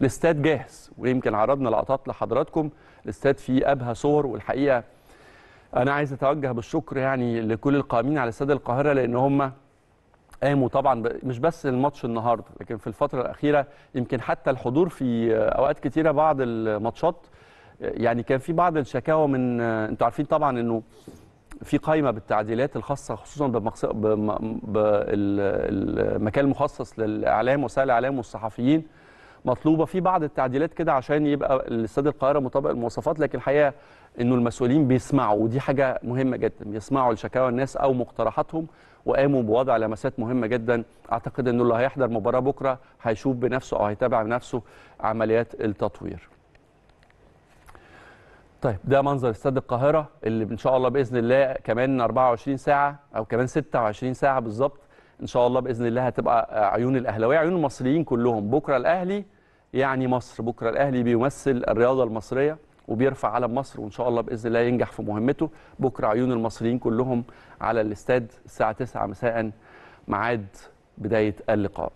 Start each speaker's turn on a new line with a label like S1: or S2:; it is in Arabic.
S1: الاستاد جاهز ويمكن عرضنا لقطات لحضراتكم الاستاد فيه ابهى صور والحقيقه انا عايز اتوجه بالشكر يعني لكل القائمين على استاد القاهره لان هم قاموا طبعا مش بس الماتش النهارده لكن في الفتره الاخيره يمكن حتى الحضور في اوقات كتيره بعض الماتشات يعني كان في بعض الشكاوى من انتوا عارفين طبعا انه في قائمه بالتعديلات الخاصه خصوصا بالمكان المخصص للاعلام وسائل الاعلام والصحفيين مطلوبه في بعض التعديلات كده عشان يبقى الاستاد القاهره مطابق المواصفات لكن الحقيقه انه المسؤولين بيسمعوا ودي حاجه مهمه جدا بيسمعوا لشكاوى الناس او مقترحاتهم وقاموا بوضع لمسات مهمه جدا اعتقد انه اللي هيحضر مباراه بكره هيشوف بنفسه او هيتابع بنفسه عمليات التطوير طيب ده منظر استاد القاهره اللي ان شاء الله باذن الله كمان 24 ساعه او كمان 26 ساعه بالظبط ان شاء الله باذن الله هتبقى عيون الاهلاويه عيون المصريين كلهم بكره الاهلي يعني مصر بكره الاهلي بيمثل الرياضه المصريه وبيرفع علم مصر وان شاء الله باذن الله ينجح في مهمته بكره عيون المصريين كلهم على الاستاد الساعه 9 مساء ميعاد بدايه اللقاء